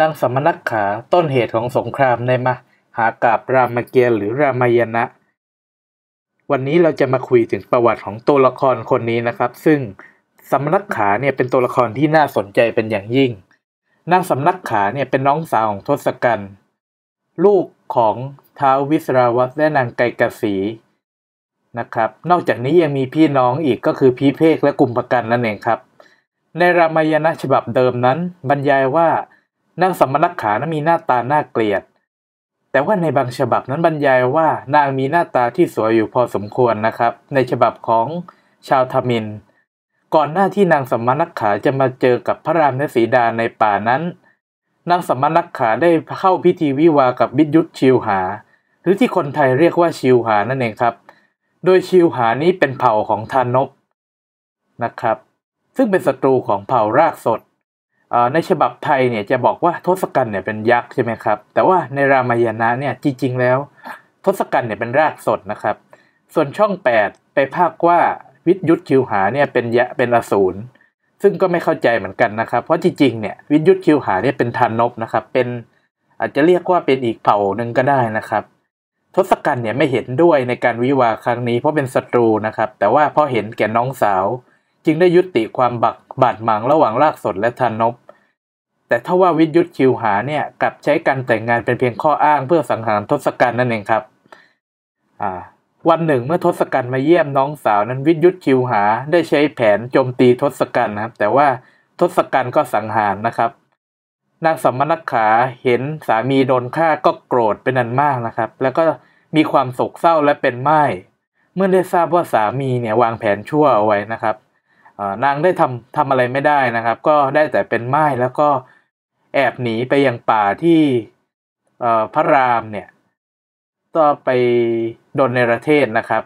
นางสมณักขาต้นเหตุของสงครามในมหากาบรามเกียรติ์หรือรามายณะ วันนี้เราจะมาคุยถึงประวัติของตัวละครคนนี้นะครับ ซึ่งสมณักขาเนี่ยเป็นตัวละครที่น่าสนใจเป็นอย่างยิ่งนางสำนักขาเนี่ยเป็นน้องสาวของทศกัณฐ์ลูกของท้าววิสราวัตและนางไกกสีนะครับ นอกจากนี้ยังมีพี่น้องอีกก็คือพีเพกและกุมภกันนั่นเองครับ ในรามายณะฉบับเดิมนั้นบรรยายว่านางสมณนักขานั้นมีหน้าตาน่าเกลียด แต่ว่าในบางฉบับนั้นบรรยายว่านางมีหน้าตาที่สวยอยู่พอสมควรนะครับ ในฉบับของชาวทมิน ก่อนหน้าที่นางสมณนักขาจะมาเจอกับพระรามและสีดาในป่านั้น นางสมณนักขาได้เข้าพิธีวิวากับบิดยุทธชิวหา หรือที่คนไทยเรียกว่าชิวหานั่นเองครับ โดยชิวหานี้เป็นเผ่าของทานนบนะครับ ซึ่งเป็นศัตรูของเผ่ารากสดในฉบับไทยเนี่ยจะบอกว่าทศกัณฐ์เนี่ยเป็นยักษ์ใช่ไหมครับ แต่ว่าในรามายณะเนี่ยจริงๆแล้วทศกัณฐ์เนี่ยเป็นรากสดนะครับ ส่วนช่อง 8 ไปภาคว่าวิทยุทธคิวหาเนี่ยเป็นยะเป็นอสูรซึ่งก็ไม่เข้าใจเหมือนกันนะครับเพราะจริงๆเนี่ยวิทยุทธคิวหาเนี่ยเป็นทานนบนะครับ เป็นอาจจะเรียกว่าเป็นอีกเผ่าหนึ่งก็ได้นะครับทศกัณฐ์เนี่ยไม่เห็นด้วยในการวิวาครั้งนี้ เพราะเป็นศัตรูนะครับ แต่ว่าพอเห็นแก่น้องสาวจึงได้ยุติความบักบาดหมางระหว่างรากสดและทานนบแต่ถ้าว่าวิทยุคิวหาเนี่ยกับใช้การแต่งงานเป็นเพียงข้ออ้างเพื่อสังหารทศกัณฐ์นั่นเองครับอ่าวันหนึ่งเมื่อทศกัณฐ์มาเยี่ยมน้องสาวนั้นวิทยุคิวหาได้ใช้แผนโจมตีทศกัณฐ์นะครับ แต่ว่าทศกัณฐ์ก็สังหารนะครับ นางสมณขาเห็นสามีโดนฆ่าก็โกรธเป็นอันมากนะครับ แล้วก็มีความโศกเศร้าและเป็นไม้เมื่อได้ทราบว่าสามีเนี่ยวางแผนชั่วเอาไว้นะครับนางได้ทำทำอะไรไม่ได้นะครับ ก็ได้แต่เป็นไม้แล้วก็แอบหนีไปยังป่าที่พระรามเนี่ยก็ไปดนในประเทศนะครับ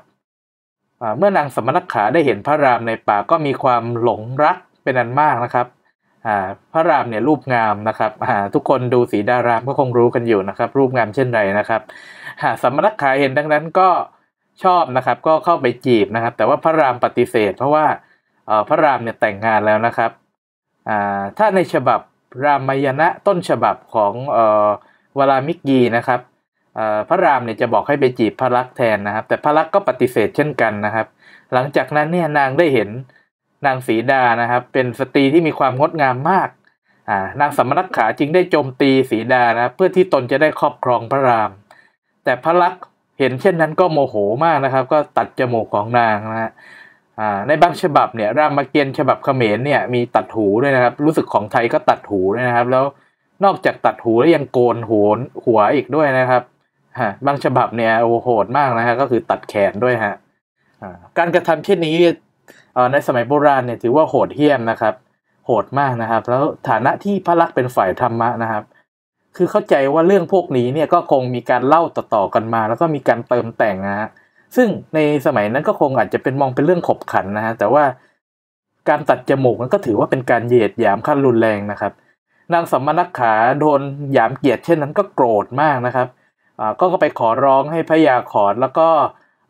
เมื่อนางสมณขาได้เห็นพระรามในป่าก็มีความหลงรักเป็นอันมากนะครับพระรามเนี่ยรูปงามนะครับทุกคนดูสีดารามก็คงรู้กันอยู่นะครับ รูปงามเช่นไรนะครับสมณขาเห็นดังนั้นก็ชอบนะครับ ก็เข้าไปจีบนะครับ แต่ว่าพระรามปฏิเสธ เพราะว่าพระรามเนี่ยแต่งงานแล้วนะครับถ้าในฉบับรามยณะต้นฉบับของวลามิกยีนะครับพระรามเนี่ยจะบอกให้ไปจีบพระลักษ์แทนนะครับ แต่พระลักษ์ก็ปฏิเสธเช่นกันนะครับ หลังจากนั้นเนี่ยนางได้เห็นนางสีดานะครับ เป็นสตรีที่มีความงดงามมากนางสมรักขาจึงได้โจมตีสีดานะเพื่อที่ตนจะได้ครอบครองพระราม แต่พระลักษ์เห็นเช่นนั้นก็โมโหมากนะครับ ก็ตัดจมูกของนางนะฮะในบางฉบับเนี่ยรามเกียรติ์ฉบับเขมรเนี่ยมีตัดหูด้วยนะครับ รู้สึกของไทยก็ตัดหูด้วยนะครับ แล้วนอกจากตัดหูแล้วยังโกนหัวหัวอีกด้วยนะครับฮะบางฉบับเนี่ยโอโหดมากนะฮะก็คือตัดแขนด้วยฮะการกระทำเช่นนี้ในสมัยโบราณเนี่ยถือว่าโหดเหี้ยมนะครับ โหดมากนะครับ แล้วฐานะที่พระลักษณ์เป็นฝ่ายธรรมะนะครับ คือเข้าใจว่าเรื่องพวกนี้เนี่ยก็คงมีการเล่าต่อๆกันมา แล้วก็มีการเติมแต่งนะฮะซึ่งในสมัยนั้นก็คงอาจจะเป็นมองเป็นเรื่องขบขันนะฮะแต่ว่าการตัดจมูกนั้นก็ถือว่าเป็นการเหยียดหยามขั้นรุนแรงนะครับ นางสมณักขาโดนหยามเกียรติเช่นนั้นก็โกรธมากนะครับก็ไปขอร้องให้พระยาขอนแล้วก็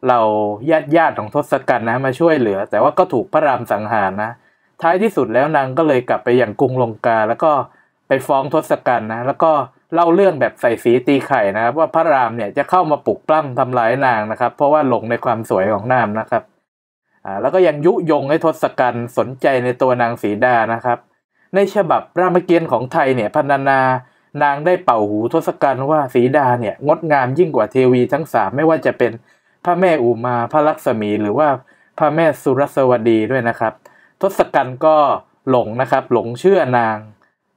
เหล่าญาติญาติของทศกัณฐ์นะ มาช่วยเหลือ แต่ว่าก็ถูกพระรามสังหารนะท้ายที่สุดแล้วนางก็เลยกลับไปอย่างกรุงลงกา แล้วก็ไปฟ้องทศกัณฐ์นะ แล้วก็เล่าเรื่องแบบใส่สีตีไข่นะครับว่าพระรามเนี่ยจะเข้ามาปลุกปล้ำทำลายนางนะครับ เพราะว่าหลงในความสวยของนางนะครับอ่าแล้วก็ยังยุยงให้ทศกัณฐ์สนใจในตัวนางสีดานะครับ ในฉบับรามเกียรติของไทยเนี่ยพรรณนานางได้เป่าหูทศกัณฐ์ว่าสีดาเนี่ยงดงามยิ่งกว่าเทวีทั้งสามไม่ว่าจะเป็นพระแม่อุมาพระลักษมี หรือว่าพระแม่สุรสวดีด้วยนะครับ ทศกัณฐ์ก็หลงนะครับ หลงเชื่อนาง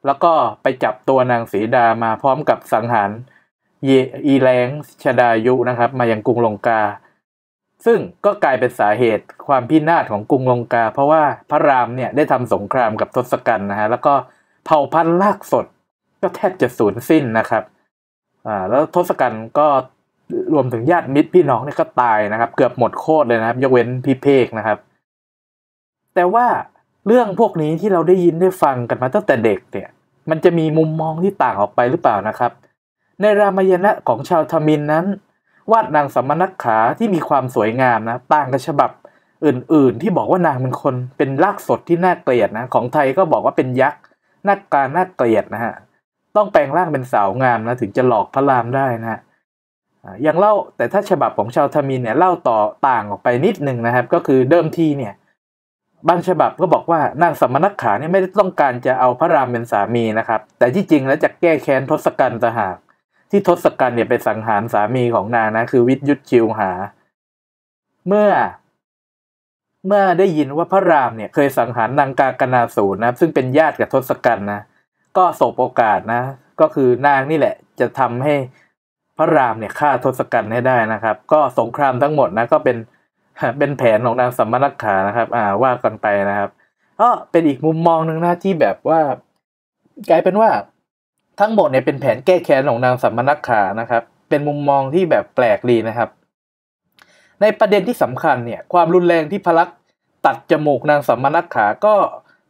แล้วก็ไปจับตัวนางสีดามาพร้อมกับสังหารเยอีแรงชดายุนะครับ มายังกรุงลงกา ซึ่งก็กลายเป็นสาเหตุความพินาศของกรุงลงกา เพราะว่าพระรามเนี่ยได้ทำสงครามกับทศกัณฐ์นะฮะแล้วก็เผ่าพันธุ์ลากสดก็แทบจะสูญสิ้นนะครับอ่า แล้วทศกัณฐ์ก็รวมถึงญาติมิตรพี่น้องเนี่ยก็ตายนะครับ เกือบหมดโคตรเลยนะครับ ยกเว้นพี่เพกนะครับ แต่ว่าเรื่องพวกนี้ที่เราได้ยินได้ฟังกันมาตั้งแต่เด็กเนี่ยมันจะมีมุมมองที่ต่างออกไปหรือเปล่านะครับ ในรามยณะของชาวทมินนั้น วาดนางสมณักขาที่มีความสวยงามนะต่างกับฉบับอื่น ๆ ที่บอกว่านางเป็นคนเป็นลากสดที่น่าเกลียดนะของไทยก็บอกว่าเป็นยักษ์น่าการน่าเกลียดนะฮะต้องแปลงร่างเป็นสาวงามนะ ถึงจะหลอกพระรามได้นะฮะอย่างเล่าแต่ถ้าฉบับของชาวทมินเนี่ยเล่าต่อต่างออกไปนิดนึงนะครับ ก็คือเดิมทีเนี่ยบางฉบับก็บอกว่านางสมณขาเนี่ยไม่ได้ต้องการจะเอาพระรามเป็นสามีนะครับ แต่ที่จริง แล้วจะแก้แค้นทศกัณฐ์ทหารที่ทศกัณฐ์เนี่ยไปสังหารสามีของนางนะคือ วิทยุทธชิวหา เมื่อ เมื่อได้ยินว่าพระรามเนี่ย เคยสังหารนางกากนาสูนนะซึ่งเป็นญาติกับทศกัณฐ์นะก็โศกโอกาสนะ ก็คือนางนี่แหละ จะทำให้พระรามเนี่ยฆ่าทศกัณฐ์ให้ได้นะครับ ก็สงครามทั้งหมดนะ ก็เป็นเป็นแผนของนางสัมมาลักขานะครับ อ่าว่ากันไปนะครับก็เป็นอีกมุมมองหนึ่งนะที่แบบว่ากลายเป็นว่า ทั้งหมดเนี่ยเป็นแผนแก้แค้นของนางสัมมาลักขานะครับ เป็นมุมมองที่แบบแปลกดีนะครับ ในประเด็นที่สำคัญเนี่ยความรุนแรงที่พลักตัดจมูกนางสัมมาลักขา ก็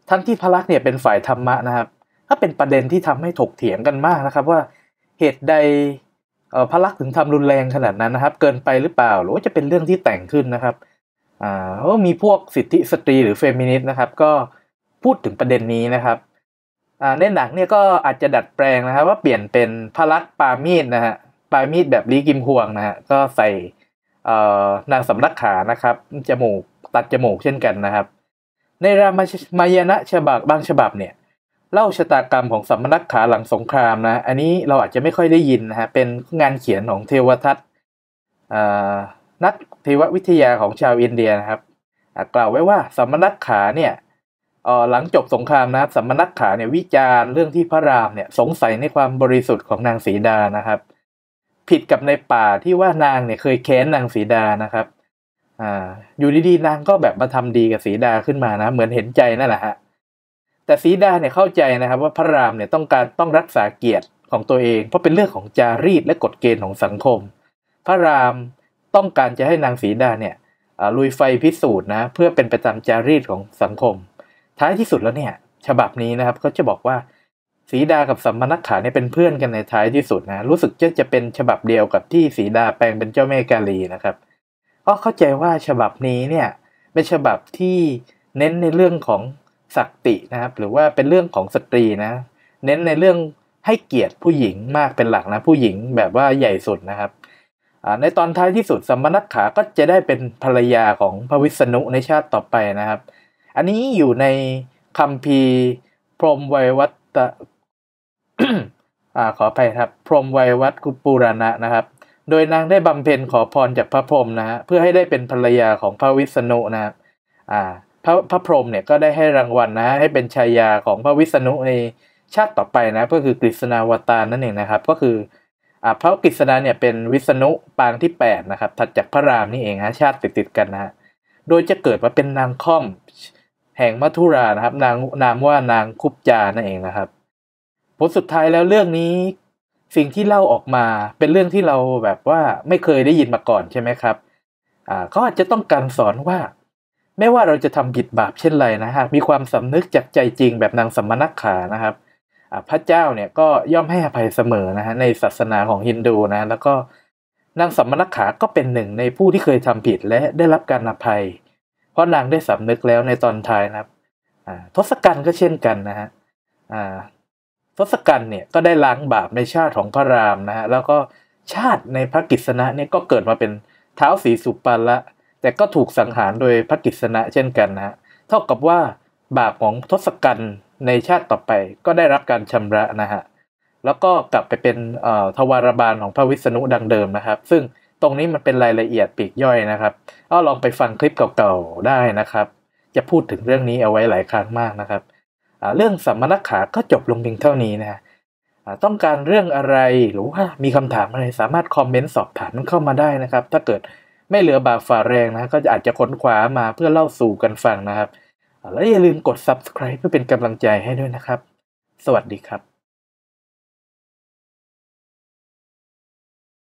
ทั้งที่พลักเนี่ยเป็นฝ่ายธรรมะนะครับก็เป็นประเด็นที่ทำให้ถกเถียงกันมากนะครับ ว่าเหตุใดพระลักษณ์ถึงทำรุนแรงขนาดนั้นนะครับ เกินไปหรือเปล่าหรือว่าจะเป็นเรื่องที่แต่งขึ้นนะครับอ่าก็มีพวกสิทธิสตรีหรือเฟมินิสต์นะครับ ก็พูดถึงประเด็นนี้นะครับอ่าในหนังเนี่ยก็อาจจะดัดแปลงนะครับ ว่าเปลี่ยนเป็นพระลักษณ์ปามีดนะฮะปามีดแบบลีกิมฮวงนะฮะก็ใส่เออนางสำลักขานะครับจมูกตัดจมูกเช่นกันนะครับ ในรามายณะฉบับบางฉบับเนี่ยเล่าชะตากรรมของสัมนักขาหลังสงครามนะ อันนี้เราอาจจะไม่ค่อยได้ยินนะฮะ เป็นงานเขียนของเทวทัตนักเทววิทยาของชาวอินเดียนะครับ กล่าวไว้ว่าสัมนักขาเนี่ยหลังจบสงครามนะสัมนักขาเนี่ยวิจารเรื่องที่พระรามเนี่ย สงสัยในความบริสุทธิ์ของนางสีดานะครับ ผิดกับในป่าที่ว่านางเนี่ย เคยแค้นนางสีดานะครับออยู่ดีๆ นางก็แบบมาทำดีกับสีดาขึ้นมานะ เหมือนเห็นใจนั่นแหละฮะแต่ซีดาเนี่ยเข้าใจนะครับว่าพระรามเนี่ยต้องการต้องรักษาเกียรติของตัวเอง เพราะเป็นเรื่องของจารีตและกฎเกณฑ์ของสังคม พระรามต้องการจะให้นางสีดาเนี่ยลุยไฟพิสูจน์นะ เพื่อเป็นประจำจารีตของสังคม ท้ายที่สุดแล้วเนี่ยฉบับนี้นะครับเขาจะบอกว่า สีดากับสัมมนักขาเนี่ยเป็นเพื่อนกันในท้ายที่สุดนะรู้สึกจะจะเป็นฉบับเดียวกับที่สีดาแปลงเป็นเจ้าแม่กาลีนะครับก็เข้าใจว่าฉบับนี้เนี่ยเป็นฉบับที่เน้นในเรื่องของศักตินะครับ หรือว่าเป็นเรื่องของสตรีนะเน้นในเรื่องให้เกียรติผู้หญิงมากเป็นหลักนะ ผู้หญิงแบบว่าใหญ่สุดนะครับในตอนท้ายที่สุดสมณัตขาก็จะได้เป็นภรรยาของพระวิษณุในชาติต่อไปนะครับ อันนี้อยู่ในคำพีพรมไววัตตะขออภัยครับ พรมไววัตกุปูรณะนะครับ โดยนางได้บำเพ็ญขอพรจากพระพรหมนะฮะเพื่อให้ได้เป็นภรรยาของพระวิษณุนะครับอ่าพระพระพรหมเนี่ยก็ได้ให้รางวัลนะ ให้เป็นชายาของพระวิษณุในชาติต่อไปนะ ก็คือกฤษณาวตารนั่นเองนะครับ ก็คืออพระกฤษณาเนี่ยเป็นวิษณุปางที่8นะครับถัดจากพระรามนี่เองฮะชาติติดติดกันนะฮะโดยจะเกิดมาเป็นนางค่อม แห่งมัทุรานะครับ นางนามว่านางคุปจานั่นเองนะครับผลสุดท้ายแล้วเรื่องนี้ สิ่งที่เล่าออกมาเป็นเรื่องที่เราแบบว่าไม่เคยได้ยินมาก่อนใช่ไหมครับ อ่าก็อาจจะต้องการสอนว่าไม่ว่าเราจะทำผิดบาปเช่นไรนะฮะ มีความสำนึกจากใจจริงแบบนางสมณขานะครับ พระเจ้าเนี่ยก็ย่อมให้อภัยเสมอนะฮะ ในศาสนาของฮินดูนะ แล้วก็นางสัมมนักขาก็เป็นหนึ่งในผู้ที่เคยทำผิดและได้รับการอภัย เพราะนางได้สำนึกแล้วในตอนท้ายนะครับทศกัณฐ์ก็เช่นกันนะฮะทศกัณฐ์เนี่ยก็ได้ล้างบาปในชาติของพระรามนะฮะ แล้วก็ชาติในพระกิษณะเนี่ยก็เกิดมาเป็นเท้าสีสุปปนละแต่ก็ถูกสังหารโดยพระกิษณะเช่นกันนะเท่ากับว่าบาปของทศกัณฐ์ในชาติต่อไปก็ได้รับการชำระนะฮะแล้วก็กลับไปเป็นทวารบาลของพระวิษณุดังเดิมนะครับ ซึ่งตรงนี้มันเป็นรายละเอียดปีกย่อยนะครับเอาลองไปฟังคลิปเก่าๆได้นะครับ จะพูดถึงเรื่องนี้เอาไว้หลายครั้งมากนะครับเรื่องสัมมนาขาก็จบลงเพียงเท่านี้นะฮะต้องการเรื่องอะไรหรือว่ามีคำถามอะไรสามารถคอมเมนต์สอบถามเข้ามาได้นะครับ ถ้าเกิดไม่เหลือบาฝ่าแรงนะก็อาจจะค้นคว้ามาเพื่อเล่าสู่กันฟังนะครับแล้วอย่าลืมกด subscribe เพื่อเป็นกำลังใจให้ด้วยนะครับ สวัสดีครับ